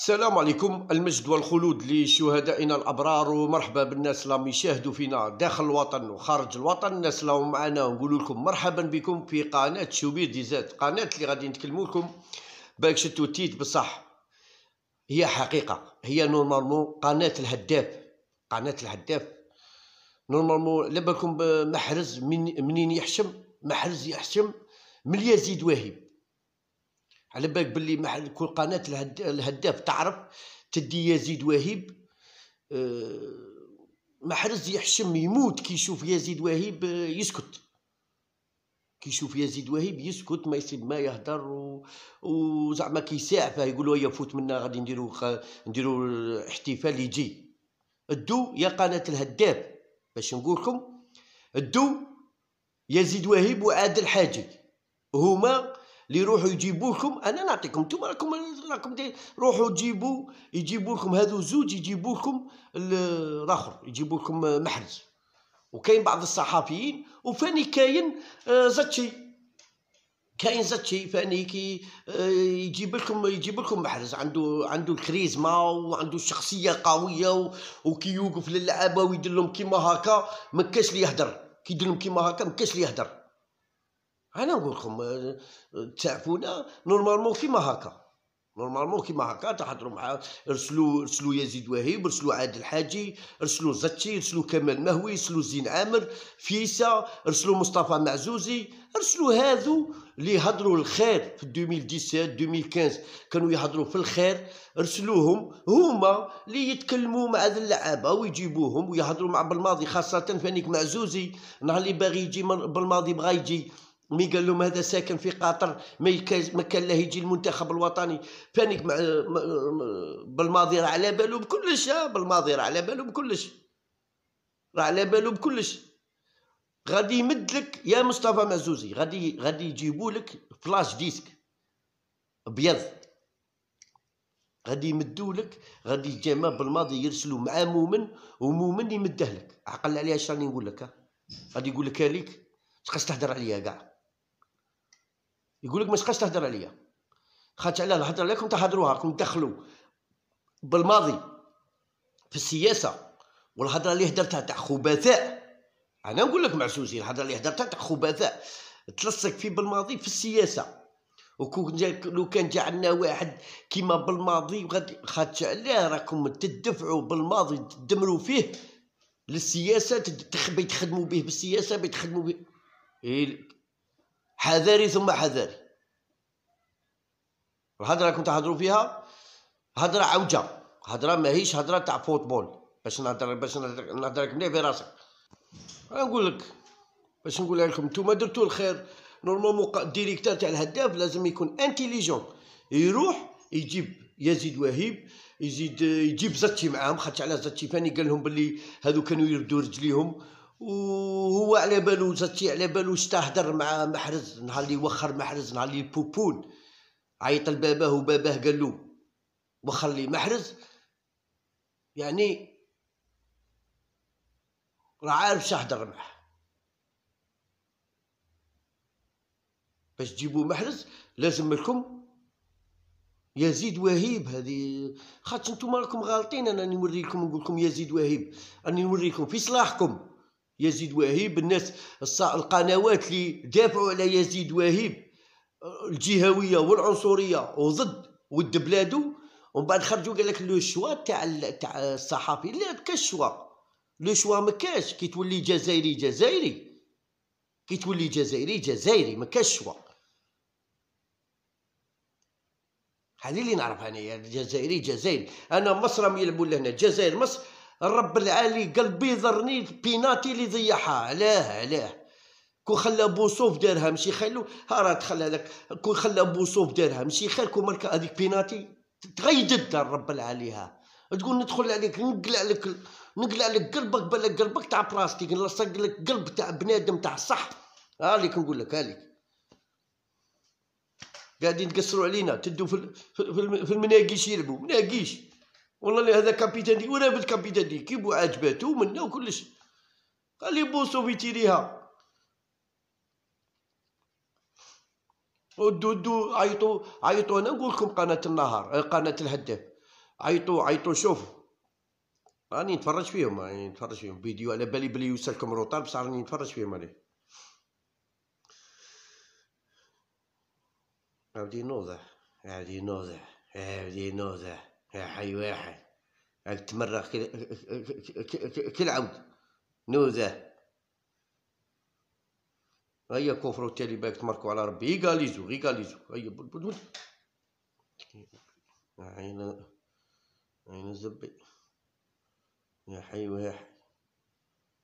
السلام عليكم المجد والخلود لشهدائنا الابرار ومرحبا بالناس اللي يشاهدوا فينا داخل الوطن وخارج الوطن الناس اللي معنا نقول لكم مرحبا بكم في قناه شوبير ديزات قناه اللي غادي نتكلموا لكم باك شتو تيت بصح هي حقيقه هي نورمالمون قناه الهداف قناه الهداف نورمالمون لبالكم محرز من منين يحشم محرز يحشم من يزيد واهب على بالك باللي محل كل قناه الهداف تعرف تدي يزيد وهيب آه، محرز يحشم يموت كي يشوف يزيد وهيب آه، يسكت كي يشوف يزيد وهيب يسكت ما يسيب ما يهدر و... وزعما كيساع يقولوا يا فوت منا غادي نديرو خ... نديرو احتفال يجي الدو يا قناه الهداف باش نقولكم الدو يزيد وهيب وعادل حاجي هما اللي يروحوا يجيبوا لكم انا نعطيكم انتم راكم راكم روحوا جيبوا يجيبوا لكم هذو زوج يجيبوا لكم الاخر يجيبوا لكم محرز وكاين بعض الصحافيين وفاني كاين آه، زاد كاين زتشي فاني كي آه، يجيب لكم يجيب لكم محرز عنده عنده الكريزما وعنده الشخصيه قويه يوقف للعابه ويدير لهم كيما هكا ما كاش اللي يهدر يدير لهم كيما هكا ما كاش اللي يهدر انا نقول لكم آه، تعفونا نورمالمون كيما هكا نورمالمون كيما هكا تحضروا مع ارسلوا ارسلوا يزيد وهيب ارسلوا عادل الحاجي ارسلوا زتشي ارسلوا كمال مهوي ارسلوا زين عامر فيسا ارسلوا مصطفى معزوزي ارسلوا هذو اللي يهضروا الخير في 2017 2015 كانوا يهضروا في الخير ارسلوهم هما اللي يتكلموا مع ذي اللعابه ويجيبوهم ويهضروا مع بالماضي خاصه فانيك معزوزي نهار اللي باغي يجي بالماضي بغا يجي مي قال لهم هذا ساكن في قطر ما ما كان له يجي المنتخب الوطني بانيك مع بالماضي راه على بالو بكلش آه، بالماضي راه على بالو بكلش راه على بالو بكلش غادي يمد لك يا مصطفى معزوزي غادي غادي يجيبوا لك فلاش ديسك ابيض غادي يمدوا لك غادي الجامع بالماضي يرسلوا مع مؤمن ومؤمن يمده لك عقل عليها اش راني نقول لك آه، غادي يقول لك هاليك تقاش تهدر عليا كاع يقول لك ما تبقاش تهضر عليا خاطر علاه الهضره عليكم راكم تهضروها راكم تدخلوا بالماضي في السياسه والهضره اللي هدرتها تاع خبثاء انا نقول لك معسوسي الهضره اللي هدرتها تاع خبثاء تلصق في بالماضي في السياسه وكون جا لو كان جا عندنا واحد كيما بالماضي خاطر علاه راكم تدفعوا بالماضي تدمروا فيه للسياسه تخدموا به بالسياسه بيتخدموا به إيه حذري ثم حذري الهضره كنت هضروا فيها هضره عوجه هضره ماهيش هضره تاع فوتبول باش نهضر باش نهضر لك في راسك نقول لك باش نقول لكم نتوما درتوا الخير نورمالمون الديريكتور تاع الهداف لازم يكون انتيليجون يروح يجيب يزيد وهيب يزيد يجيب زتي معاهم خاطر على زتي فاني قال لهم باللي هادو كانوا يردوا رجليهم وهو على بالو زاتي على بالو استهدر مع محرز نهار اللي وخر محرز نهار اللي بوبون عيط لباباه وباباه قال له وخر لي محرز يعني راه عارف شهدر معاه باش تجيبوا محرز لازم لكم يزيد وهيب هذه خاطر نتوما راكم غالطين انا نوريكم نقولكم نقول لكم يزيد وهيب راني نوريكم في صلاحكم يزيد وهيب الناس القنوات اللي دافعوا على يزيد وهيب الجهويه والعنصريه وضد ود بلادو ومن بعد خرجوا قال لك لو شوا تاع تاع الصحافي لا كاش شوا لو شوا ما كاش كي تولي جزائري جزائري كي تولي جزائري جزائري ما كاش شوا هذه اللي نعرفها انايا جزائري جزائري انا مصر راهم يلعبوا لهنا الجزائر مصر الرب العالي قلبي يضرني بيناتي اللي ضيعها علاه علاه كون خلى بوصوف دارها ماشي خير ها راه تخلى لك كون خلى بوصوف دارها ماشي خير كون مالك هذيك بيناتي تغيدت الرب العاليها تقول ندخل عليك نقلع لك نقلع لك قلبك بلا قلبك تاع بلاستيك نلصق لك قلب تاع بنادم تاع صح هاليك كنقول لك هالي قاعدين تقصروا علينا تدوا في في المناقيش يلعبوا مناقيش والله لي هذا كابيتان دي وانا بالكابيتان دي كيبو عجباتو منا وكلش قال لي بوصو بيتيريها ودو دو عيطو عيطو انا نقول لكم قناه النهار آه، قناه الهداف عيطو عيطو شوفوا راني نتفرج فيهم راني نتفرج فيهم فيديو على بالي بلي يوصلكم روطار بصح راني نتفرج فيهم عليه عاودي نوضح عاودي نوضح عاودي نوضح يا حي ويا حي تمرغ كل عود نوزه هيا كفر التالي باك تمركو على ربي ايكاليزو ايكاليزو هيا بول بول بول عين عين الزبي يا حي ويا حي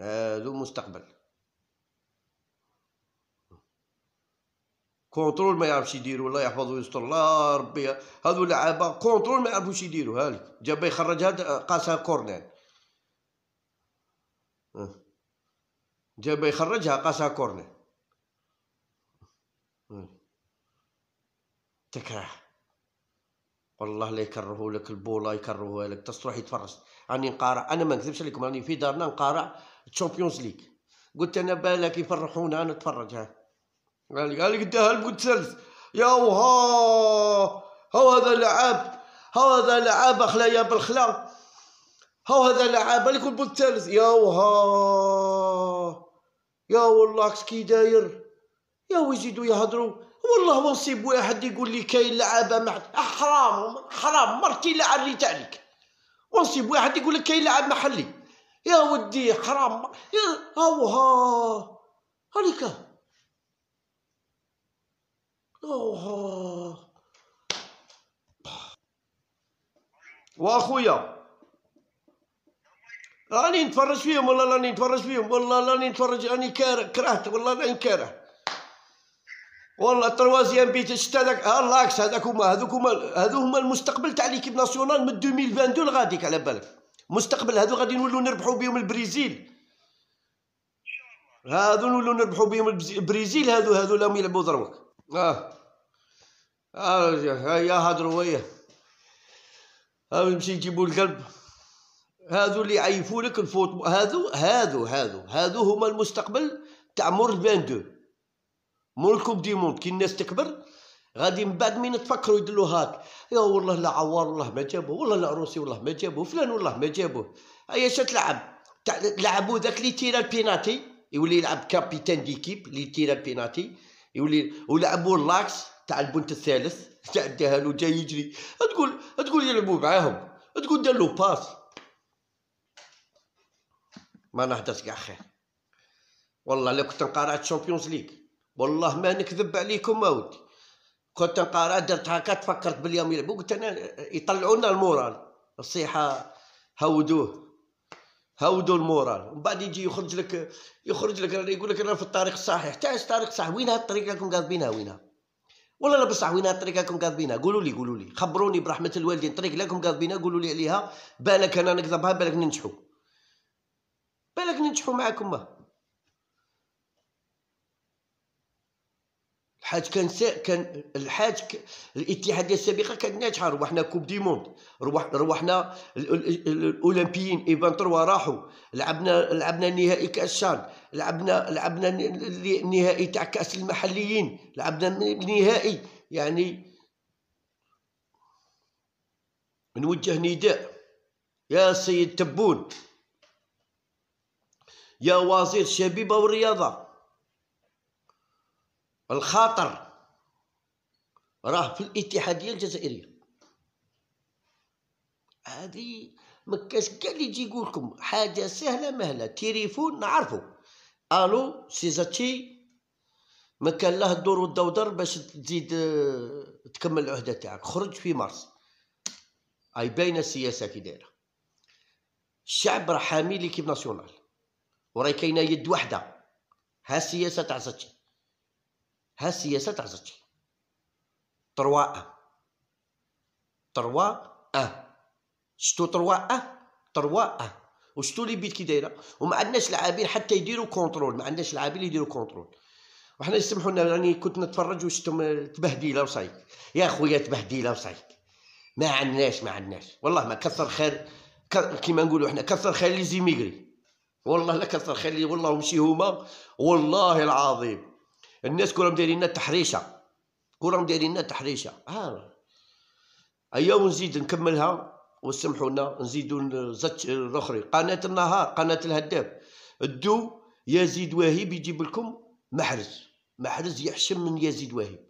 هذا مستقبل كونترول ما يعرفش يديروا الله يحفظه ويستر الله ربي هذو لعابه كونترول ما يعرفوش يديروا هالي أه. جاب يخرجها قاسها كورنر جاب أه. يخرجها قاسها كورنر تكره والله لا يكرهوا لك البوله يكرهوها لك تصروح يتفرج راني نقارع انا ما نكذبش عليكم راني في دارنا نقارع الشامبيونز ليغ قلت انا بالك يفرحونا نتفرج ها قال لك البوتسلس يا وها هو هذا لعاب هو هذا لعاب يا بالخلا هو هذا لعاب لك البوتسلس يا وها يا والله كي داير يا ويزيدو يهضروا والله ما نصيب واحد يقول لي كاين لعابه مع حرام حرام مرتي لا عريت عليك ونصيب واحد يقول لك كاين لعاب محلي يا ودي حرام هاو ها هذيك واخويا راني نتفرج فيهم والله راني نتفرج فيهم والله راني نتفرج راني كرهت والله راني كاره والله التروازيام بيت شتا هذاك ها لاكس هذاك هما هذوك هما هذو هما المستقبل تاع ليكيب ناسيونال من 2022 لغاديك على بالك مستقبل هذو غادي نولوا نربحوا بهم البرازيل هذو نولوا نربحوا بهم البرازيل هذو هذو لهم يلعبوا دروك اه يا هضروا وياه نمشي نجيبوا القلب هذو اللي يعيفوا لك الفوت هذو هذو هذو هذو هما المستقبل تاع مور 22 مور الكوب دي موند كي الناس تكبر غادي من بعد مين تفكروا يدلو هاك يا والله لا عوار والله ما جابوه والله لا عروسي والله ما جابوه فلان والله ما جابوه هيا اش تلعب لعبوا ذاك اللي تيرا البيناتي يولي يلعب كابيتان ديكيب اللي تيرا البيناتي يولي ولعبوا لاكس تاع البنت الثالث تاع الدهان وجاي يجري تقول تقول يلعبوا معاهم تقول دار له باس ما نهدرش كاع خير والله لو كنت نقارع تشامبيونز ليغ والله ما نكذب عليكم اودي كنت نقارع درت هكا تفكرت باليوم يلعبوا قلت انا يطلعونا المورال الصيحه هودوه هودوا المورال ومن بعد يجي يخرج لك يخرج لك يقول لك انا في الطريق الصحيح تاع الطريق الصحيح وين هالطريق راكم قاضبينها وينها والله لا بصح وين الطريق راكم كاذبينها قولوا لي قولوا لي خبروني برحمه الوالدين الطريق راكم كاذبينها قولوا لي عليها بالك انا نكذبها بالك ننجحوا بالك ننجحوا معاكم ما حاج كان سا... كان الحاج ك... الاتحاديه السابقه كانت ناجحه روحنا كوب دي موند روح... روحنا الاولمبيين ايفان تروا راحوا لعبنا لعبنا نهائي كاس شان لعبنا لعبنا النهائي تاع كاس المحليين لعبنا النهائي يعني نوجه نداء يا سيد تبون يا وزير الشبيبه والرياضه الخطر راه في الاتحاديه الجزائريه هذه ما كاش كاع اللي يجي يقول لكم حاجه سهله مهله تليفون نعرفو الو سيزاتشي ما كان له الدور والدودر باش تزيد آه، تكمل العهده تاعك خرج في مارس اي باينه السياسه كي دايره الشعب راه حامي ليكيب ناسيونال وراي كاينه يد وحده ها السياسه تاع زاتشي السياسة تاع زوجتي تروا أه تروا أه شتو تروا أه تروا أه وشتو لي بيت كي دايره وما عندناش لاعبين حتى يديروا كونترول ما عندناش لاعبين يديروا كونترول وحنا يسمحوا لنا راني كنت نتفرج وشتم تبهديله وصايك يا خويا تبهديله وصايك ما عندناش ما عندناش والله ما كثر خير كيما نقولوا حنا كثر خير لي زيميغري والله لا كثر خير والله مشي هما والله العظيم الناس كلهم دايرين لنا تحريشه كلهم دايرين لنا تحريشه ها آه. هيا ونزيد نكملها وسمحوا لنا نزيدوا زت الاخرى قناه النهار قناه الهداف الدو يزيد وهيب يجيب لكم محرز محرز يحشم من يزيد وهيب